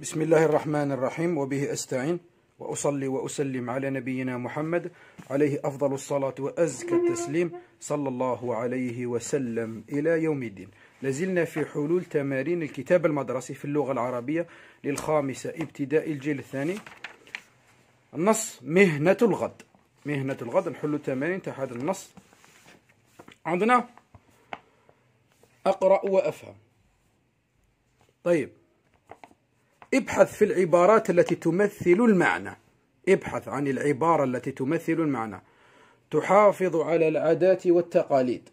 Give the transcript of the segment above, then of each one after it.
بسم الله الرحمن الرحيم وبه أستعين وأصلي وأسلم على نبينا محمد عليه أفضل الصلاة وأزكى التسليم صلى الله عليه وسلم إلى يوم الدين لازلنا في حلول تمارين الكتاب المدرسي في اللغة العربية للخامسة ابتداء الجيل الثاني النص مهنة الغد مهنة الغد نحل تمارين تاع هذا النص عندنا أقرأ وأفهم طيب ابحث في العبارات التي تمثل المعنى ابحث عن العبارة التي تمثل المعنى تحافظ على العادات والتقاليد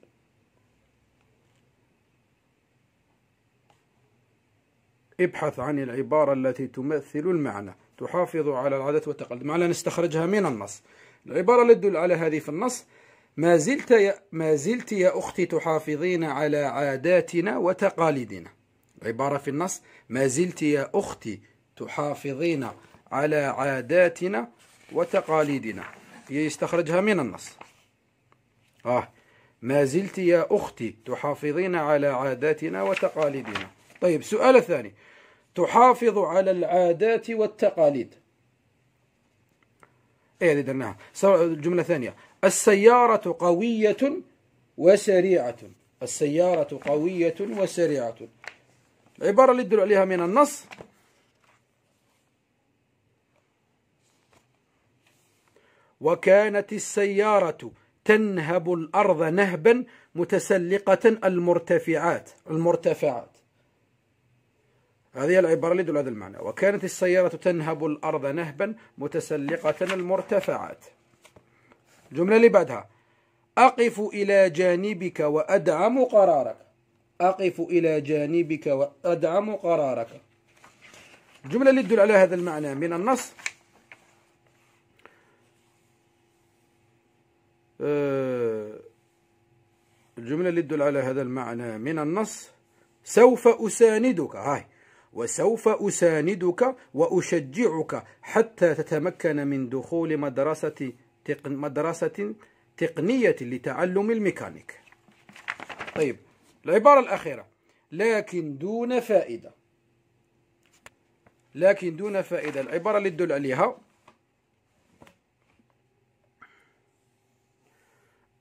ابحث عن العبارة التي تمثل المعنى تحافظ على العادات والتقاليد معنى نستخرجها من النص العبارة اللي تدل على هذه في النص ما زلت يا, ما زلت يا أختي تحافظين على عاداتنا وتقاليدنا عبارة في النص ما زلت يا أختي تحافظين على عاداتنا وتقاليدنا يستخرجها من النص آه ما زلت يا أختي تحافظين على عاداتنا وتقاليدنا طيب سؤال ثاني تحافظ على العادات والتقاليد ايه هذه درناها الجملة ثانية السيارة قوية وسريعة السيارة قوية وسريعة عبارة اللي ادلوا عليها من النص وكانت السيارة تنهب الأرض نهبا متسلقة المرتفعات المرتفعات هذه العبارة اللي تدل هذا المعنى وكانت السيارة تنهب الأرض نهبا متسلقة المرتفعات الجملة اللي بعدها أقف إلى جانبك وأدعم قرارك أقف إلى جانبك وأدعم قرارك الجملة اللي تدل على هذا المعنى من النص آه، الجملة اللي تدل على هذا المعنى من النص سوف أساندك هاي وسوف أساندك وأشجعك حتى تتمكن من دخول مدرسة مدرسة تقنية لتعلم الميكانيك طيب العبارة الأخيرة لكن دون فائدة لكن دون فائدة العبارة اللي تدل عليها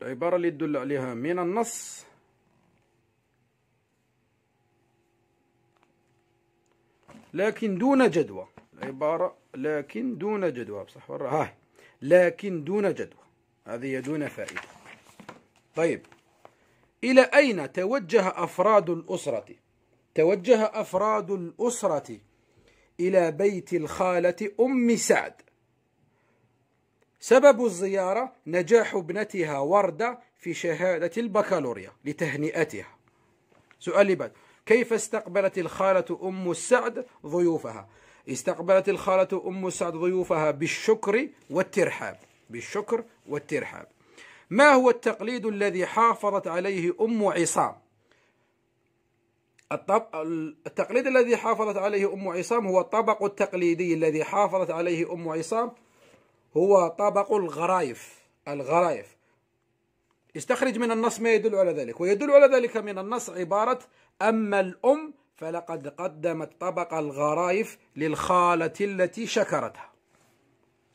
العبارة اللي تدل عليها من النص لكن دون جدوى العبارة لكن دون جدوى بصح ها لكن دون جدوى هذه دون فائدة طيب إلى أين توجه أفراد الأسرة توجه أفراد الأسرة إلى بيت الخالة أم سعد سبب الزيارة نجاح ابنتها وردة في شهادة البكالوريا لتهنئتها سؤال بعد كيف استقبلت الخالة أم سعد ضيوفها استقبلت الخالة أم سعد ضيوفها بالشكر والترحاب بالشكر والترحاب ما هو التقليد الذي حافظت عليه أم عصام التقليد الذي حافظت عليه أم عصام هو الطبق التقليدي الذي حافظت عليه أم عصام هو طبق الغرايف الغرايف استخرج من النص ما يدل على ذلك ويدل على ذلك من النص عبارة أما الأم فلقد قدمت طبق الغرايف للخالة التي شكرتها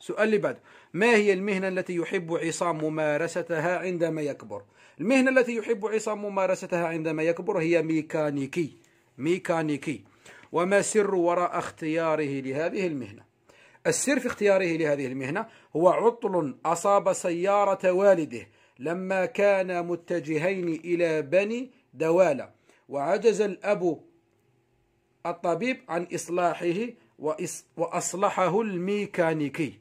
السؤال اللي بعد ما هي المهنة التي يحب عصام ممارستها عندما يكبر المهنة التي يحب عصام ممارستها عندما يكبر هي ميكانيكي ميكانيكي وما سر وراء اختياره لهذه المهنة السر في اختياره لهذه المهنة هو عطل أصاب سيارة والده لما كان متجهين إلى بني دوالة وعجز الأب الطبيب عن إصلاحه وإصلحه الميكانيكي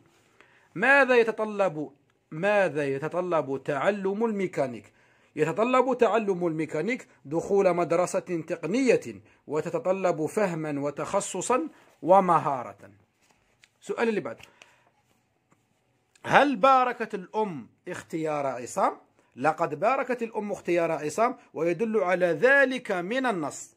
ماذا يتطلب ماذا يتطلب تعلم الميكانيك يتطلب تعلم الميكانيك دخول مدرسة تقنية وتتطلب فهما وتخصصا ومهارة سؤال اللي بعد هل باركت الأم اختيار عصام؟ لقد باركت الأم اختيار عصام ويدل على ذلك من النص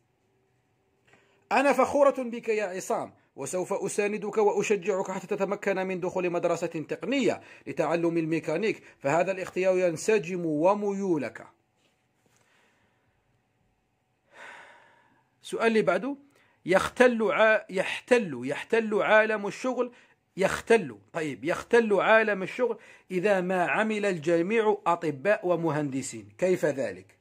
أنا فخورة بك يا عصام وسوف أساندك وأشجعك حتى تتمكن من دخول مدرسة تقنية لتعلم الميكانيك فهذا الاختيار ينسجم وميولك سؤال اللي بعده يختل ع... يحتل يحتل عالم الشغل يختل طيب يختل عالم الشغل إذا ما عمل الجميع أطباء ومهندسين كيف ذلك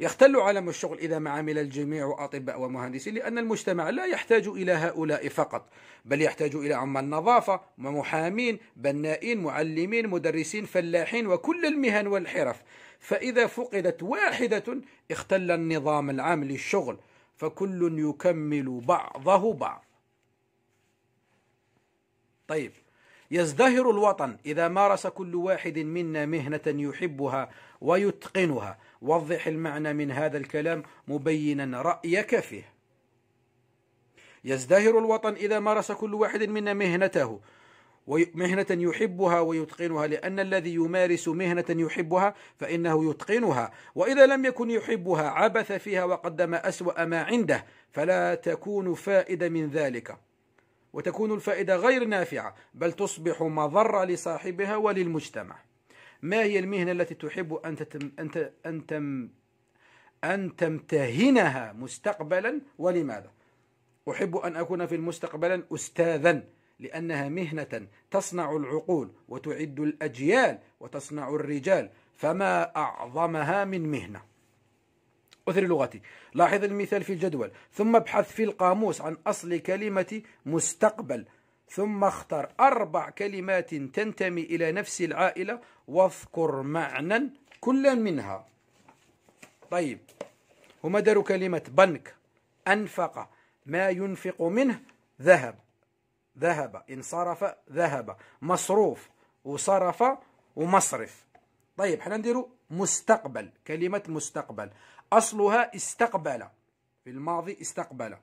يختل عالم الشغل إذا ما عمل الجميع أطباء ومهندسين لأن المجتمع لا يحتاج إلى هؤلاء فقط بل يحتاج إلى عمال نظافة ومحامين بنائين معلمين مدرسين فلاحين وكل المهن والحرف فإذا فقدت واحدة اختل النظام العام للشغل فكل يكمل بعضه بعض طيب يزدهر الوطن إذا مارس كل واحد منا مهنة يحبها ويتقنها وضح المعنى من هذا الكلام مبينا رأيك فيه يزدهر الوطن إذا مارس كل واحد منا مهنته مهنة يحبها ويتقنها لأن الذي يمارس مهنة يحبها فإنه يتقنها وإذا لم يكن يحبها عبث فيها وقدم أسوأ ما عنده فلا تكون فائدة من ذلك وتكون الفائدة غير نافعة بل تصبح مضرة لصاحبها وللمجتمع ما هي المهنة التي تحب أن تتم أن أن تم أن تمتهنها مستقبلا ولماذا؟ أحب أن أكون في المستقبل أستاذا لأنها مهنة تصنع العقول وتعد الأجيال وتصنع الرجال فما أعظمها من مهنة أثر لغتي لاحظ المثال في الجدول ثم ابحث في القاموس عن أصل كلمة مستقبل ثم اختر أربع كلمات تنتمي إلى نفس العائلة واذكر معنى كلا منها طيب هما داروا كلمة بنك أنفق ما ينفق منه ذهب ذهب انصرف ذهب مصروف وصرف ومصرف طيب حنا نديروا مستقبل كلمة مستقبل أصلها استقبل في الماضي استقبل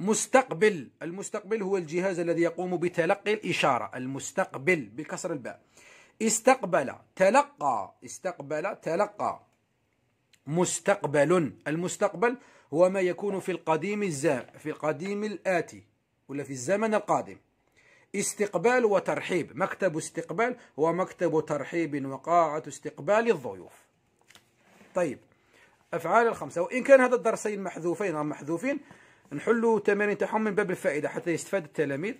مستقبل المستقبل هو الجهاز الذي يقوم بتلقي الإشارة المستقبل بكسر الباء استقبل تلقى استقبل تلقى مستقبل المستقبل هو ما يكون في القديم الزام في القديم الآتي ولا في الزمن القادم استقبال وترحيب مكتب استقبال هو مكتب ترحيب وقاعة استقبال الضيوف طيب أفعال الخمسة وإن كان هذا الدرسين محذوفين أو محذوفين نحلوا التمارين تاعهم من باب الفائدة حتى يستفاد التلاميذ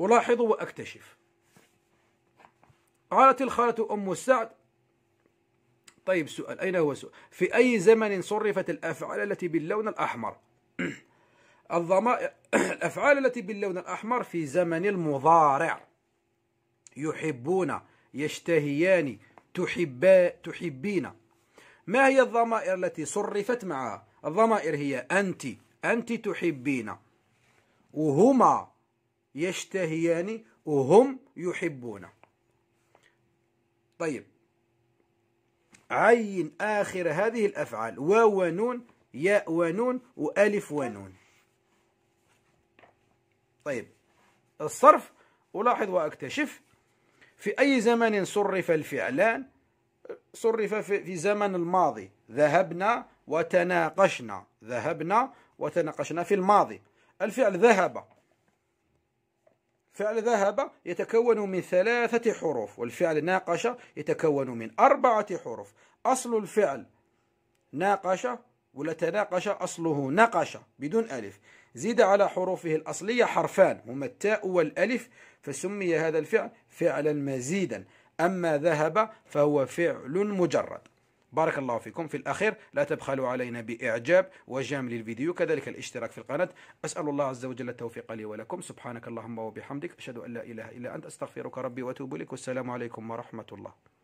ألاحظ وأكتشف قالت الخالة أم سعد طيب سؤال أين هو سؤال في أي زمن صرفت الأفعال التي باللون الأحمر الضمائر الأفعال التي باللون الأحمر في زمن المضارع يحبون يشتهيان تحبا تحبين ما هي الضمائر التي صرفت معها الضمائر هي أنت أنت تحبين وهما يشتهيان وهم يحبون طيب عين آخر هذه الأفعال واو ونون ياء ونون وألف ونون طيب الصرف ألاحظ وأكتشف في أي زمن صرف الفعلان صرف في زمن الماضي ذهبنا وتناقشنا ذهبنا وتناقشنا في الماضي الفعل ذهب فعل ذهب يتكون من ثلاثة حروف والفعل ناقش يتكون من أربعة حروف أصل الفعل ناقش ولا تناقش أصله نقش بدون ألف زيد على حروفه الأصلية حرفان هما التاء والألف فسمي هذا الفعل فعلا مزيدا أما ذهب فهو فعل مجرد بارك الله فيكم في الأخير لا تبخلوا علينا بإعجاب وجام للفيديو كذلك الاشتراك في القناة أسأل الله عز وجل التوفيق لي ولكم سبحانك اللهم وبحمدك أشهد أن لا إله إلا أنت أستغفرك ربي وأتوب إليك والسلام عليكم ورحمة الله